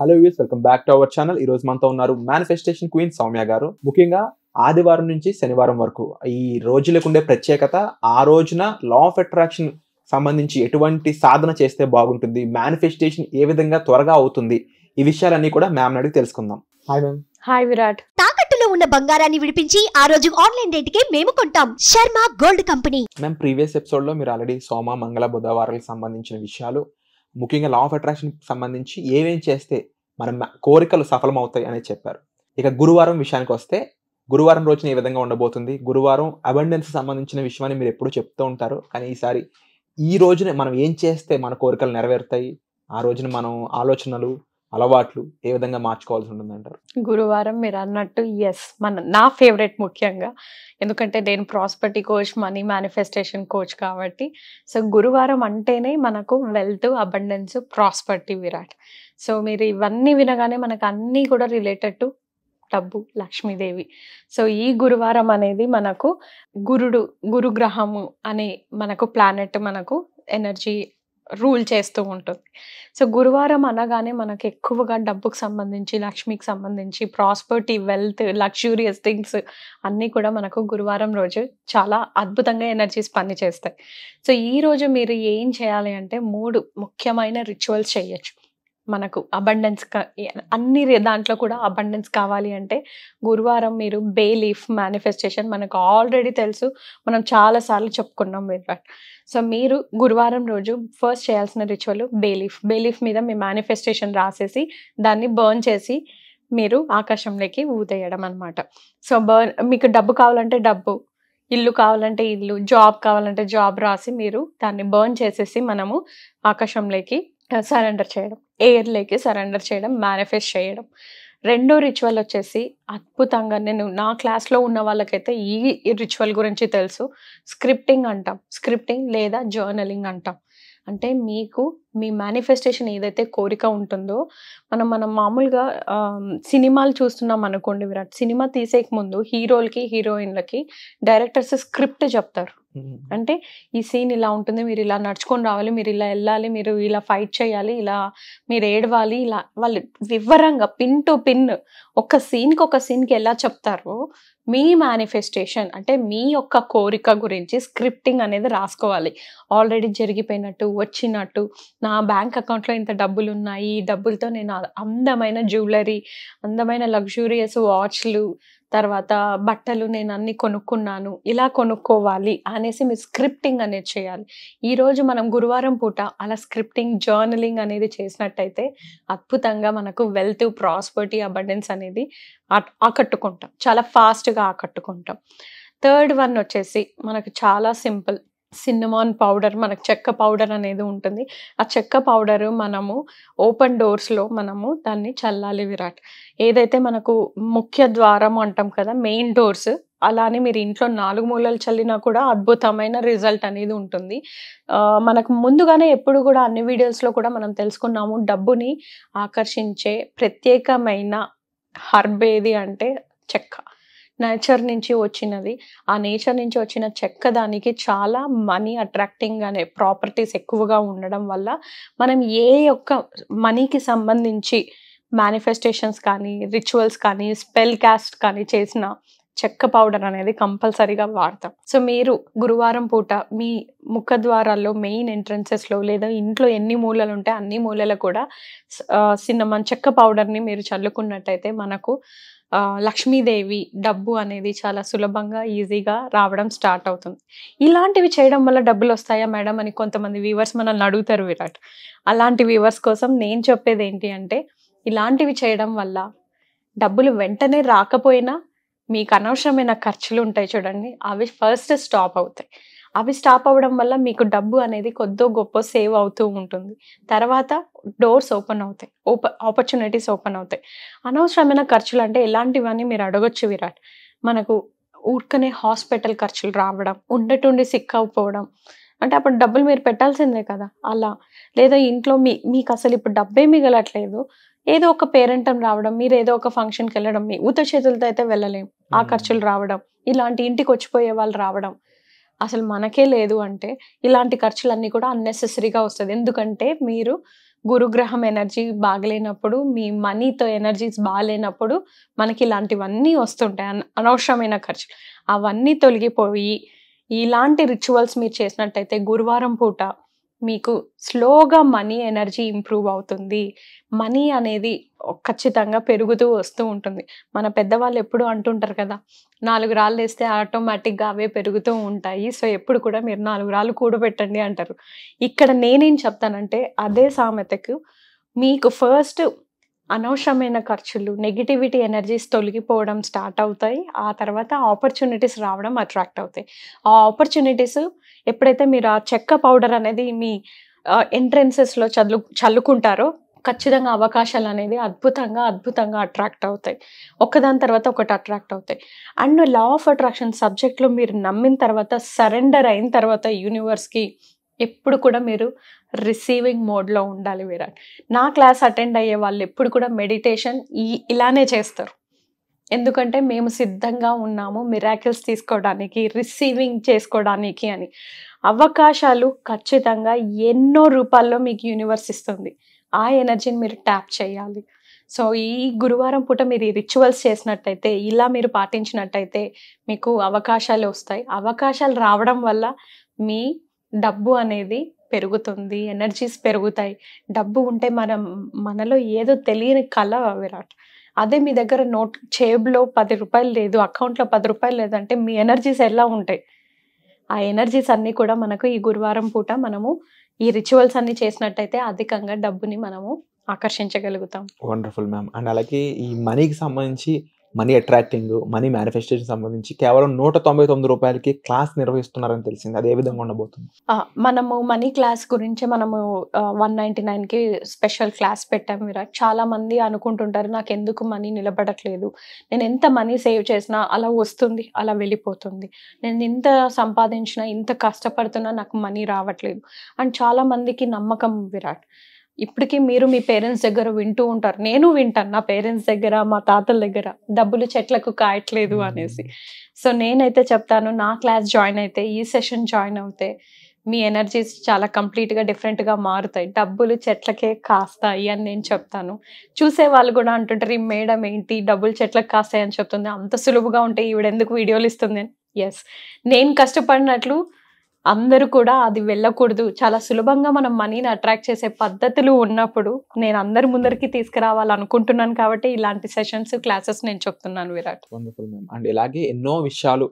hello యూస్ welcome back to our channel ఈ రోజు మనతో ఉన్నారు మేనిఫెస్టేషన్ క్వీన్ సౌమ్య గారు ముఖ్యంగా ఆదివారం నుంచి శనివారం వరకు ఈ రోజులకు ఉండే ప్రత్యేకత ఆ రోజున లా ఆఫ్ అట్రాక్షన్ సంబంధించి ఎటువంటి సాధన చేస్తే బాగుంటుంది మేనిఫెస్టేషన్ ఏ విధంగా త్వరగా అవుతుంది ఈ విషయాలన్నీ కూడా మ్యామ్ అడిగి తెలుసుకుందాం హాయ్ మ్యామ్ హాయ్ విరాట్ తాకట్టులో ఉన్న బంగారాన్ని విడిపించి ఆ రోజు ఆన్లైన్ రేటుకే మేము కొంటాం Sharma gold company ma'am previous episode లో మీరు ఆల్రెడీ సోమ మంగళ బుధవారాలకు సంబంధించిన విషయాలు ముఖ్యంగా లా ఆఫ్ అట్రాక్షన్ సంబంధించి ఏమేం చేస్తే మన కోరికలు సఫలమవుతాయి అనేది చెప్పారు ఇక గురువారం విషయానికి వస్తే గురువారం రోజున ఏ విధంగా ఉండబోతుంది గురువారం అబండెన్స్ సంబంధించిన విషయాన్ని మీరు ఎప్పుడూ చెప్తూ ఉంటారు కానీ ఈసారి ఈ రోజున మనం ఏం చేస్తే మన కోరికలు నెరవేరుతాయి ఆ రోజున మనం ఆలోచనలు అలవాట్లు ఏ విధంగా మార్చుకోవాల్సి అంటారు గురువారం మీరు అన్నట్టు ఎస్ మన నా ఫేవరెట్ ముఖ్యంగా ఎందుకంటే నేను prosperity coach money manifestation coach కాబట్టి సో గురువారం అంటేనే మనకు wealth abundance prosperity Virat so మీరు ఇవన్నీ వినగానే మనకు అన్నీ కూడా రిలేటెడ్ టు డబ్బు లక్ష్మీదేవి సో ఈ గురువారం అనేది మనకు గురుడు గురుగ్రహము అనే మనకు ప్లానెట్ మనకు ఎనర్జీ రూల్ చేస్తూ ఉంటుంది సో గురువారం అనగానే మనకు ఎక్కువగా డబ్బుకు సంబంధించి లక్ష్మికి సంబంధించి ప్రాస్పర్టీ వెల్త్ లగ్జూరియస్ థింగ్స్ అన్నీ కూడా మనకు గురువారం రోజు చాలా అద్భుతంగా ఎనర్జీస్ పని చేస్తాయి సో ఈరోజు మీరు ఏం చేయాలి అంటే మూడు ముఖ్యమైన రిచువల్స్ చేయొచ్చు మనకు అబండెన్స్ అన్ని దాంట్లో కూడా అబండెన్స్ కావాలి అంటే గురువారం మీరు బే లీఫ్ మేనిఫెస్టేషన్ మనకు ఆల్రెడీ తెలుసు మనం చాలాసార్లు చెప్పుకున్నాం మీరు సో మీరు గురువారం రోజు ఫస్ట్ చేయాల్సిన రిచువల్ బేలీఫ్ బేలీఫ్ మీద మీ మేనిఫెస్టేషన్ రాసేసి దాన్ని బర్న్ చేసి మీరు ఆకాశంలోకి ఊదేయడం అనమాట సో బర్న్ మీకు డబ్బు కావాలంటే డబ్బు ఇల్లు కావాలంటే ఇల్లు జాబ్ కావాలంటే జాబ్ రాసి మీరు దాన్ని బర్న్ చేసేసి మనము ఆకాశంలోకి సరెండర్ చేయడం ఎయిర్లోకి సరెండర్ చేయడం మేనిఫెస్ట్ చేయడం రెండో రిచువల్ వచ్చేసి అద్భుతంగా నేను నా క్లాస్లో ఉన్న వాళ్ళకైతే ఈ రిచువల్ గురించి తెలుసు స్క్రిప్టింగ్ అంటాం స్క్రిప్టింగ్ లేదా జర్నలింగ్ అంటాం అంటే మీకు మీ మేనిఫెస్టేషన్ ఏదైతే కోరిక ఉంటుందో మనం మనం మామూలుగా సినిమాలు చూస్తున్నాం అనుకోండి విరాట్ సినిమా తీసేక ముందు హీరోలకి హీరోయిన్లకి డైరెక్టర్స్ స్క్రిప్ట్ చెప్తారు అంటే ఈ సీన్ ఇలా ఉంటుంది మీరు ఇలా నడుచుకొని రావాలి మీరు ఇలా వెళ్ళాలి మీరు ఇలా ఫైట్ చేయాలి ఇలా మీరు ఏడవాలి ఇలా వాళ్ళు వివరంగా పిన్ టు పిన్ ఒక సీన్కి ఒక సీన్కి ఎలా చెప్తారు మీ మేనిఫెస్టేషన్ అంటే మీ యొక్క కోరిక గురించి స్క్రిప్టింగ్ అనేది రాసుకోవాలి ఆల్రెడీ జరిగిపోయినట్టు వచ్చినట్టు నా బ్యాంక్ అకౌంట్లో ఇంత డబ్బులు ఉన్నాయి ఈ డబ్బులతో నేను అందమైన జ్యువెలరీ అందమైన లగ్జూరియస్ వాచ్లు తర్వాత బట్టలు నేను అన్ని కొనుక్కున్నాను ఇలా కొనుక్కోవాలి అనేసి మీరు స్క్రిప్టింగ్ అనేది చేయాలి ఈరోజు మనం గురువారం పూట అలా స్క్రిప్టింగ్ జర్నలింగ్ అనేది చేసినట్టయితే అద్భుతంగా మనకు వెల్త్ ప్రాస్పర్టీ అబండెన్స్ అనేది ఆకట్టుకుంటాం చాలా ఫాస్ట్గా ఆకట్టుకుంటాం థర్డ్ వన్ వచ్చేసి మనకు చాలా సింపుల్ సిన్నమాన్ పౌడర్ మనకు చెక్క పౌడర్ అనేది ఉంటుంది ఆ చెక్క పౌడర్ మనము ఓపెన్ డోర్స్లో మనము దాన్ని చల్లాలి విరాట్ ఏదైతే మనకు ముఖ్య ద్వారం అంటాం కదా మెయిన్ డోర్స్ అలానే మీరు ఇంట్లో నాలుగు మూలలు చల్లినా కూడా అద్భుతమైన రిజల్ట్ అనేది ఉంటుంది మనకు ముందుగానే ఎప్పుడు కూడా అన్ని వీడియోస్లో కూడా మనం తెలుసుకున్నాము డబ్బుని ఆకర్షించే ప్రత్యేకమైన హర్బ్ ఏది అంటే చెక్క నేచర్ నుంచి వచ్చినది ఆ నేచర్ నుంచి వచ్చిన చెక్క దానికి చాలా మనీ అట్రాక్టింగ్ అనే ప్రాపర్టీస్ ఎక్కువగా ఉండడం వల్ల మనం ఏ యొక్క మనీకి సంబంధించి మేనిఫెస్టేషన్స్ కానీ రిచువల్స్ కానీ స్పెల్ క్యాస్ట్ కానీ చేసిన చెక్క పౌడర్ అనేది కంపల్సరీగా వాడతాం సో మీరు గురువారం పూట మీ ముఖద్వారాల్లో మెయిన్ ఎంట్రన్సెస్లో లేదా ఇంట్లో ఎన్ని మూలలు ఉంటే అన్ని మూలలు కూడా సిన్నమన్ చెక్క పౌడర్ని మీరు చల్లుకున్నట్టయితే మనకు లక్ష్మీదేవి డబ్బు అనేది చాలా సులభంగా ఈజీగా రావడం స్టార్ట్ అవుతుంది ఇలాంటివి చేయడం వల్ల డబ్బులు వస్తాయా మేడం అని కొంతమంది వ్యూవర్స్ మనల్ని అడుగుతారు విరాట్ అలాంటి వ్యూవర్స్ కోసం నేను చెప్పేది ఏంటి అంటే ఇలాంటివి చేయడం వల్ల డబ్బులు వెంటనే రాకపోయినా మీకు అనవసరమైన ఖర్చులు ఉంటాయి చూడండి అవి ఫస్ట్ స్టాప్ అవుతాయి అవి స్టాప్ అవ్వడం వల్ల మీకు డబ్బు అనేది కొద్దో గొప్ప సేవ్ అవుతూ ఉంటుంది తర్వాత డోర్స్ ఓపెన్ అవుతాయి ఓప ఆపర్చునిటీస్ ఓపెన్ అవుతాయి అనవసరమైన ఖర్చులు అంటే ఎలాంటివన్నీ మీరు అడగొచ్చు విరాట్ మనకు ఊరికనే హాస్పిటల్ ఖర్చులు రావడం ఉండటుండి సిక్ అవ్వడం అంటే అప్పుడు డబ్బులు మీరు పెట్టాల్సిందే కదా అలా లేదా ఇంట్లో మీ మీకు అసలు ఇప్పుడు డబ్బే మిగలట్లేదు ఏదో ఒక పేరెంటం రావడం మీరు ఏదో ఒక ఫంక్షన్కి వెళ్ళడం మీ ఊత చేతులతో అయితే వెళ్ళలేం ఆ ఖర్చులు రావడం ఇలాంటి ఇంటికి వచ్చిపోయే వాళ్ళు రావడం అసలు మనకే లేదు అంటే ఇలాంటి ఖర్చులన్నీ కూడా అన్నెసెసరీగా వస్తుంది ఎందుకంటే మీరు గురుగ్రహం ఎనర్జీ బాగలేనప్పుడు మీ మనీతో ఎనర్జీస్ బాగాలేనప్పుడు మనకి ఇలాంటివన్నీ వస్తుంటాయి అనవసరమైన ఖర్చులు అవన్నీ తొలగిపోయి ఇలాంటి రిచువల్స్ మీరు చేసినట్టయితే గురువారం పూట మీకు స్లోగా మనీ ఎనర్జీ ఇంప్రూవ్ అవుతుంది మనీ అనేది ఖచ్చితంగా పెరుగుతూ వస్తూ ఉంటుంది మన పెద్దవాళ్ళు ఎప్పుడు అంటుంటారు కదా నాలుగు రాళ్ళు వేస్తే ఆటోమేటిక్గా అవే పెరుగుతూ ఉంటాయి సో ఎప్పుడు కూడా మీరు నాలుగు రాళ్ళు కూడబెట్టండి అంటారు ఇక్కడ నేనేం చెప్తానంటే అదే సామెతకు మీకు ఫస్ట్ అనవసరమైన ఖర్చులు నెగిటివిటీ ఎనర్జీస్ తొలగిపోవడం స్టార్ట్ అవుతాయి ఆ తర్వాత ఆపర్చునిటీస్ రావడం అట్రాక్ట్ అవుతాయి ఆ ఆపర్చునిటీస్ ఎప్పుడైతే మీరు ఆ చెక్క పౌడర్ అనేది మీ ఎంట్రెన్సెస్లో చల్లు చల్లుకుంటారో ఖచ్చితంగా అవకాశాలు అనేది అద్భుతంగా అద్భుతంగా అట్రాక్ట్ అవుతాయి ఒకదాని తర్వాత ఒకటి అట్రాక్ట్ అవుతాయి అండ్ లా ఆఫ్ అట్రాక్షన్ సబ్జెక్ట్లో మీరు నమ్మిన తర్వాత సరెండర్ అయిన తర్వాత యూనివర్స్కి ఎప్పుడు కూడా మీరు రిసీవింగ్ మోడ్లో ఉండాలి విరాట్ నా క్లాస్ అటెండ్ అయ్యే వాళ్ళు ఎప్పుడు కూడా మెడిటేషన్ ఈ ఇలానే చేస్తారు ఎందుకంటే మేము సిద్ధంగా ఉన్నాము మిరాకిల్స్ తీసుకోవడానికి రిసీవింగ్ చేసుకోవడానికి అని అవకాశాలు ఖచ్చితంగా ఎన్నో రూపాల్లో మీకు యూనివర్స్ ఇస్తుంది ఆ ఎనర్జీని మీరు ట్యాప్ చేయాలి సో ఈ గురువారం పూట మీరు ఈ రిచువల్స్ చేసినట్టయితే ఇలా మీరు పాటించినట్టయితే మీకు అవకాశాలు వస్తాయి అవకాశాలు రావడం వల్ల మీ డబ్బు అనేది పెరుగుతుంది ఎనర్జీస్ పెరుగుతాయి డబ్బు ఉంటే మనం మనలో ఏదో తెలియని కళ విరాట్ అదే మీ దగ్గర నోట్ చేబులో పది రూపాయలు లేదు అకౌంట్లో పది రూపాయలు లేదంటే మీ ఎనర్జీస్ ఎలా ఉంటాయి ఆ ఎనర్జీస్ అన్నీ కూడా మనకు ఈ గురువారం పూట మనము ఈ రిచువల్స్ అన్ని చేసినట్టయితే అధికంగా డబ్బుని మనము ఆకర్షించగలుగుతాం వండర్ఫుల్ మ్యామ్ అండ్ అలాగే ఈ మనీకి సంబంధించి మనీ అట్రాక్టింగ్ మనీ మేనిఫెస్టేషన్ సంబంధించి కేవలం నూట తొంభై తొమ్మిది రూపాయలకి క్లాస్ నిర్వహిస్తున్నారని తెలిసింది అది ఏ విధంగా ఉండబోతుంది మనము మనీ క్లాస్ గురించి మనము వన్ నైన్టీ నైన్కి స్పెషల్ క్లాస్ పెట్టాము మీరు చాలా మంది అనుకుంటుంటారు నాకు ఎందుకు మనీ నిలబడట్లేదు నేను ఎంత మనీ సేవ్ చేసినా అలా వస్తుంది అలా వెళ్ళిపోతుంది నేను ఇంత సంపాదించినా ఇంత కష్టపడుతున్నా నాకు మనీ రావట్లేదు అండ్ చాలా మందికి నమ్మకం విరాట్ ఇప్పటికీ మీరు మీ పేరెంట్స్ దగ్గర వింటూ ఉంటారు నేను వింటాను నా పేరెంట్స్ దగ్గర మా తాతల దగ్గర డబ్బులు చెట్లకు కాయట్లేదు అనేసి సో నేనైతే చెప్తాను నా క్లాస్ జాయిన్ అయితే ఈ సెషన్ జాయిన్ అవుతే మీ ఎనర్జీస్ చాలా కంప్లీట్గా డిఫరెంట్గా మారుతాయి డబ్బులు చెట్లకే కాస్తాయి అని నేను చెప్తాను చూసే వాళ్ళు కూడా అంటుంటారు ఈ మేడం ఏంటి డబ్బులు చెట్లకు కాస్తాయి అని చెప్తుంది అంత సులువుగా ఉంటే ఈవిడెందుకు ఎందుకు వీడియోలు ఇస్తుంది ఎస్ నేను కష్టపడినట్లు అందరూ కూడా అది వెళ్ళకూడదు చాలా సులభంగా మనం మనీని అట్రాక్ట్ చేసే పద్ధతులు ఉన్నప్పుడు నేను అందరి ముందరికి తీసుకురావాలనుకుంటున్నాను కాబట్టి ఇలాంటి సెషన్స్ క్లాసెస్ నేను చెప్తున్నాను విరాట్ వండర్ఫుల్ మ్యామ్ అండ్ ఇలాగే ఎన్నో విషయాలు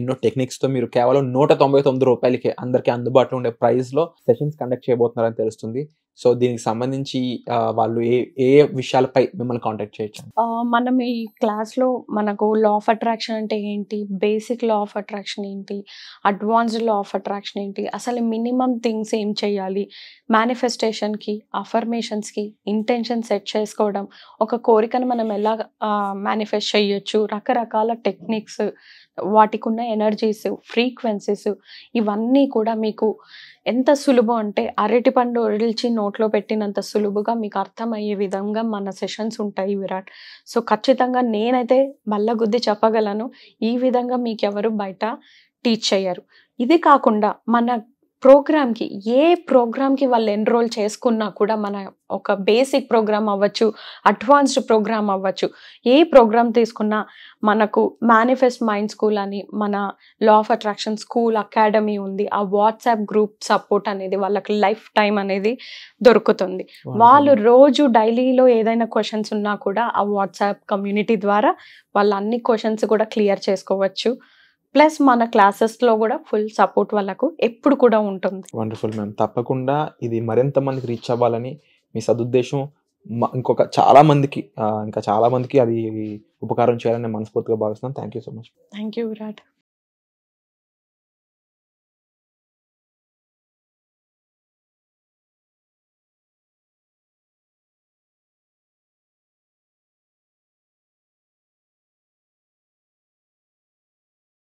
ఎన్నో టెక్నిక్స్ తో మీరు కేవలం నూట తొంభై తొమ్మిది రూపాయలకి అందరికి అందుబాటులో ఉండే ప్రైస్ లో సెషన్స్ కండక్ట్ చేయబోతున్నారని తెలుస్తుంది సో దీనికి సంబంధించి వాళ్ళు ఏ ఏ విషయాలపై మిమ్మల్ని కాంటాక్ట్ చేయొచ్చు మనం ఈ క్లాస్లో మనకు లా ఆఫ్ అట్రాక్షన్ అంటే ఏంటి బేసిక్ లా ఆఫ్ అట్రాక్షన్ ఏంటి అడ్వాన్స్డ్ లా ఆఫ్ అట్రాక్షన్ ఏంటి అసలు మినిమం థింగ్స్ ఏం చేయాలి మేనిఫెస్టేషన్కి అఫర్మేషన్స్కి ఇంటెన్షన్ సెట్ చేసుకోవడం ఒక కోరికను మనం ఎలా మేనిఫెస్ట్ చేయొచ్చు రకరకాల టెక్నిక్స్ వాటికి ఉన్న ఎనర్జీస్ ఫ్రీక్వెన్సీస్ ఇవన్నీ కూడా మీకు ఎంత సులభం అంటే అరటిపండు ఒడిల్చి నోట్లో పెట్టినంత సులువుగా మీకు అర్థమయ్యే విధంగా మన సెషన్స్ ఉంటాయి విరాట్ సో ఖచ్చితంగా నేనైతే బల్లగుద్ది చెప్పగలను ఈ విధంగా మీకు ఎవరు బయట టీచ్ అయ్యారు ఇది కాకుండా మన ప్రోగ్రామ్కి ఏ ప్రోగ్రామ్కి వాళ్ళు ఎన్రోల్ చేసుకున్నా కూడా మన ఒక బేసిక్ ప్రోగ్రామ్ అవ్వచ్చు అడ్వాన్స్డ్ ప్రోగ్రామ్ అవ్వచ్చు ఏ ప్రోగ్రామ్ తీసుకున్నా మనకు మేనిఫెస్ట్ మైండ్ స్కూల్ అని మన law of attraction school academy ఉంది ఆ వాట్సాప్ గ్రూప్ సపోర్ట్ అనేది వాళ్ళకి లైఫ్ టైం అనేది దొరుకుతుంది వాళ్ళు రోజు డైలీలో ఏదైనా క్వశ్చన్స్ ఉన్నా కూడా ఆ వాట్సాప్ కమ్యూనిటీ ద్వారా వాళ్ళు అన్ని క్వశ్చన్స్ కూడా క్లియర్ చేసుకోవచ్చు ప్లస్ మన క్లాసెస్లో కూడా ఫుల్ సపోర్ట్ వాళ్ళకు ఎప్పుడు కూడా ఉంటుంది వండర్ఫుల్ మ్యామ్ తప్పకుండా ఇది మరింత మందికి రీచ్ అవ్వాలని మీ సదుద్దేశం ఇంకొక చాలా మందికి ఇంకా చాలా మందికి అది ఉపకారం చేయాలని మనస్ఫూర్తిగా భావిస్తున్నాం thank you so much thank you Virat